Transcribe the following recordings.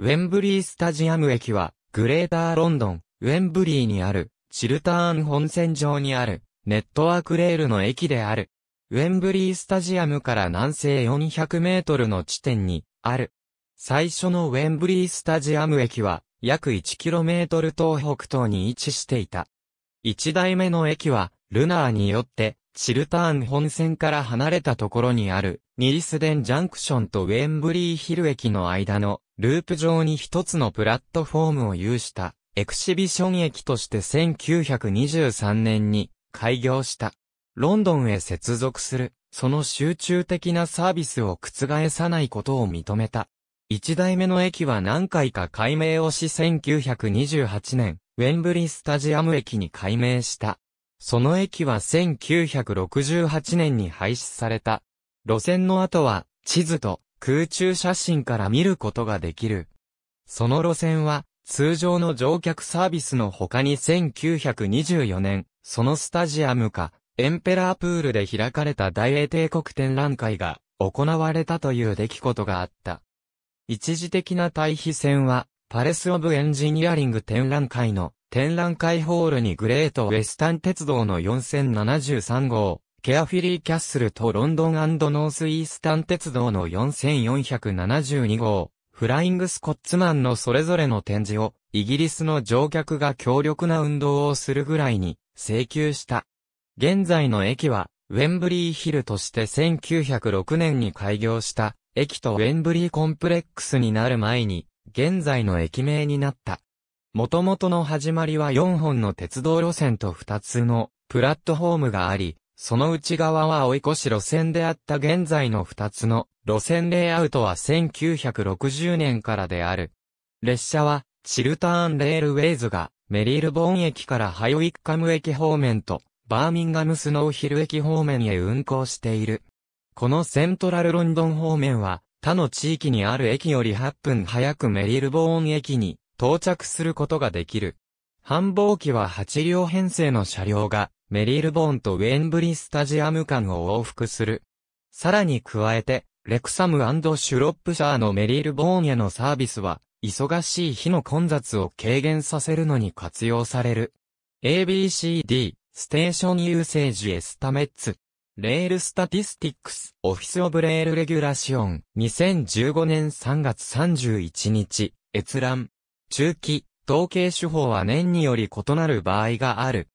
ウェンブリースタジアム駅は、グレーターロンドン、ウェンブリーにある、チルターン本線上にある、ネットワークレールの駅である。ウェンブリースタジアムから南西400メートルの地点に、ある。最初のウェンブリースタジアム駅は、約1トル東北東に位置していた。一台目の駅は、ルナーによって、チルターン本線から離れたところにある、ニリスデンジャンクションとウェンブリーヒル駅の間のループ上に一つのプラットフォームを有したエクシビション駅として1923年に開業した。ロンドンへ接続する、その集中的なサービスを覆さないことを認めた。一代目の駅は何回か改名をし1928年、ウェンブリスタジアム駅に改名した。その駅は1968年に廃止された。路線の後は、地図と空中写真から見ることができる。その路線は、通常の乗客サービスの他に1924年、そのスタジアムか、エンペラープールで開かれた大英帝国展覧会が行われたという出来事があった。一時的な対比戦は、パレス・オブ・エンジニアリング展覧会の展覧会ホールにグレート・ウェスタン鉄道の4073号、ケアフィリーキャッスルとロンドンノースイースタン鉄道の4472号、フライングスコッツマンのそれぞれの展示を、イギリスの乗客が強力な運動をするぐらいに、請求した。現在の駅は、ウェンブリーヒルとして1906年に開業した、駅とウェンブリーコンプレックスになる前に、現在の駅名になった。元々の始まりは4本の鉄道路線と2つのプラットフォームがあり、その内側は追い越し路線であった現在の2つの路線レイアウトは1960年からである。列車はチルターンレールウェイズがメリルボーン駅からハイウィッカム駅方面とバーミンガムスノーヒル駅方面へ運行している。このセントラルロンドン方面は他の地域にある駅より8分早くメリルボーン駅に到着することができる。繁忙期は8両編成の車両がメリルボーンとウェンブリスタジアム間を往復する。さらに加えて、レクサムシュロップシャーのメリルボーンへのサービスは、忙しい日の混雑を軽減させるのに活用される。ABCD、ステーションユーセージエスタメッツ。レールスタティスティックス、オフィスオブレールレギュラシオン、2015年3月31日、閲覧。中期、統計手法は年により異なる場合がある。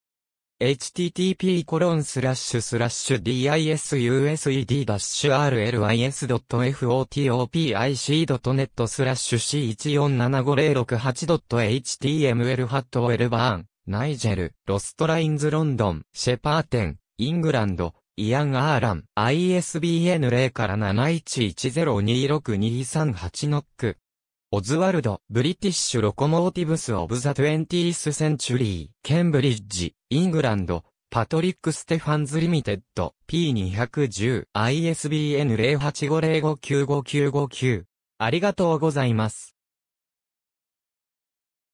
http://disuseed-rlys.fotopic.net スラッシュ C1475068.html ハットウェルバーン、ナイジェル、ロストラインズロンドン、シェパーテン、イングランド、イアン・アーラン、ISBN 0から71102623 8ノック。オズワルド、ブリティッシュ・ロコモーティブス・オブ・ザ・ 20th Century、ケンブリッジ、イングランド、パトリック・ステファンズ・リミテッド、P210、ISBN 085059595。9ありがとうございます。